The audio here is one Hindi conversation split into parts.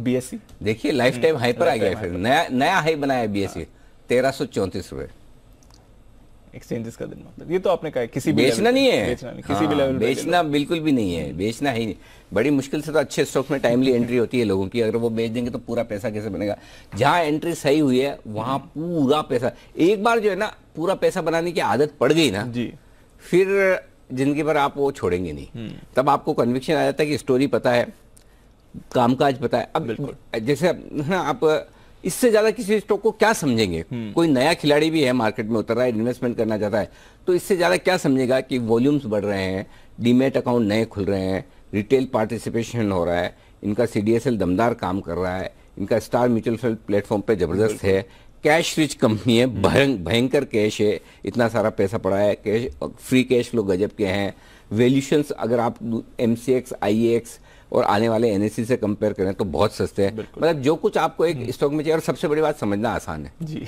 बीएससी देखिए लाइफ टाइम हाई पर आ गया फिर नया नया हाई बनाया बीएससी हाँ। तेरह सौ चौंतीस रुपए एक्सचेंजेस का दिन मतलब ये तो आपने कहा किसी भी बेचना नहीं है बेचना नहीं, किसी भी लेवल हाँ, बेचना बिल्कुल भी नहीं है बेचना ही नहीं बड़ी मुश्किल से तो अच्छे स्टॉक में टाइमली एंट्री होती है लोगों की अगर वो बेच देंगे तो पूरा पैसा कैसे बनेगा जहां एंट्री सही हुई है वहां हम्म। पूरा पैसा एक बार जो है ना पूरा पैसा बनाने की आदत पड़ गई ना जी फिर जिंदगी भर आप वो छोड़ेंगे नहीं हम्म। तब आपको कन्विक्शन आ जाता है कि स्टोरी पता है कामकाज बताया अब जैसे आप इससे ज्यादा किसी स्टॉक को क्या समझेंगे हम्म। कोई नया खिलाड़ी भी है मार्केट में उतर रहा है इन्वेस्टमेंट करना चाहता है तो इससे ज्यादा क्या समझेगा कि वॉल्यूम्स बढ़ रहे हैं डीमेट अकाउंट नए खुल रहे हैं रिटेल पार्टिसिपेशन हो रहा है इनका सी दमदार काम कर रहा है इनका स्टार म्यूचुअल फंड प्लेटफॉर्म पे जबरदस्त है कैश रिच कंपनी है भयंकर कैश है इतना सारा पैसा पड़ा है कैश फ्री कैश लोग गजब के हैं वेल्यूशन अगर आप M C X I X और आने वाले एन से कंपेयर करें तो बहुत सस्ते हैं मतलब जो कुछ आपको एक स्टॉक हम्म। में चाहिए और सबसे बड़ी बात समझना आसान है जी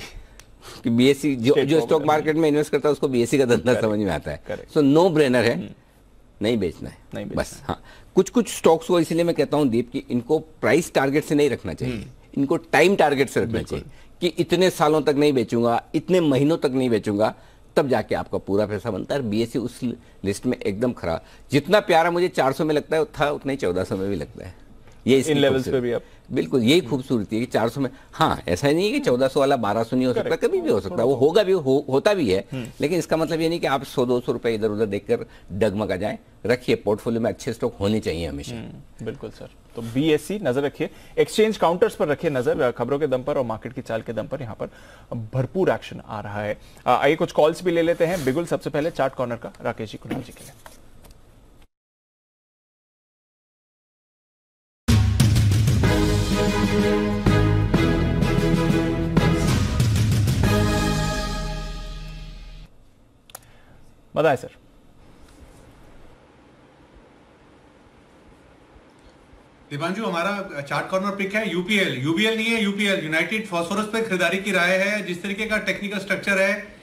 कि बीएससी जो जो स्टॉक मार्केट में इन्वेस्ट करता है उसको बीएससी का धंधा समझ में आता है सो नो ब्रेनर है हम्म। नहीं बेचना है नहीं बेचना बस हाँ कुछ कुछ स्टॉक्स को इसलिए मैं कहता हूँ दीप कि इनको प्राइस टारगेट से नहीं रखना चाहिए हम्म। इनको टाइम टारगेट से रखना चाहिए कि इतने सालों तक नहीं बेचूंगा इतने महीनों तक नहीं बेचूंगा तब जाके आपका पूरा पैसा बनता है बीएससी e उस लिस्ट में एकदम खराब जितना प्यारा मुझे 400 में लगता है था उतना ही 1400 में भी लगता है ये इन लेवल्स पे भी आप बिल्कुल यही खूबसूरती है कि 400 में हाँ ऐसा नहीं है कि 1400 वाला 1200 नहीं हो सकता कभी भी हो सकता है वो होगा भी हो, होता भी है हम्म। लेकिन इसका मतलब ये नहीं कि आप 100 200 रुपए इधर उधर देखकर डगमगा जाए रखिए पोर्टफोलियो में अच्छे स्टॉक होने चाहिए हमेशा हम्म, बिल्कुल सर तो बी e नजर रखिए एक्सचेंज काउंटर्स पर रखिए नजर खबरों के दम पर और मार्केट की चाल के दम पर यहाँ पर भरपूर एक्शन आ रहा है आइए कुछ कॉल्स भी ले लेते हैं बिल्कुल सबसे पहले चार्ट कॉर्नर का राकेश जी कुणाल जी के लिए बताए सर दीपांशु हमारा चार्ट कॉर्नर पिक है यूपीएल यूबीएल नहीं है यूपीएल यूनाइटेड फॉस्फोरस पे खरीदारी की राय है जिस तरीके का टेक्निकल स्ट्रक्चर है